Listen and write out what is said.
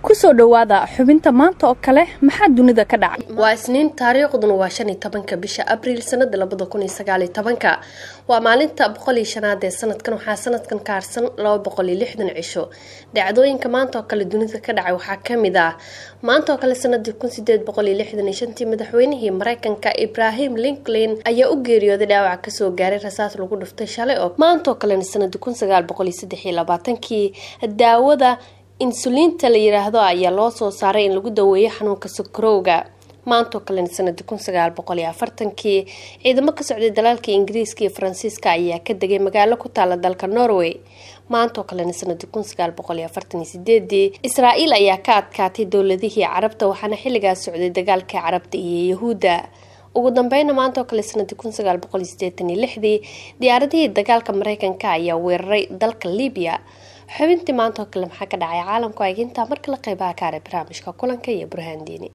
kusoo dhawaada xubinta maanta oo kale maxaa dunida ka dhacay waa isniin taariikhduna waa shan iyo tobanka bisha abriil sanada labada kun iyo sagaaliyo tobanka waa maalinta boqol iyo shanaad ee sanadkan waxaa sanadkan kaarsan laba boqol iyo lixdan cisho dhacdooyinka maanta oo kale dunida ka dhacay waxaa kamid ah maanta oo kale sanadii kun sideed boqol iyo lixdan iyo shantii madaxweynihii mareykanka ibrahim linklin ayaa u geeriyooday dhaawaca kasoo gaaray rasaas lagu dhuftay shalay oo maantaoo kalena sanadii kun sagaal boqol iyo saddex iyo labaatankii daawada insuliinta la yiraahdo ayaa loo soo saaray in lagu daweeyo xanuunka sakarowga maantoo kalena sanadi kun sagaal boqol iyo afartankii ciidamo ka socday dalaalka ingiriiska iyo faransiiska ayaa ka degay magaalo ku taala dalka norway maantoo kalena sanadi kun sagaal boqol iyo afartan iyo sideedii israa-el ayaa ka adkaatay dowladihii carabta waxaana xilligaas socday dagaalkii carabta iyo yahuudda ugu dambeyna maantoo kale sanadii kun sagaal boqol iyo sideetan iyo lixdii diyaaradihii dagaalka mareykanka ayaa weeraray dalka libiya xubintii maanta oo kale maxaa ka dhacay caalamku intaa marka la qeybaha kaare barnaamijka kulanka iyo burhaandiini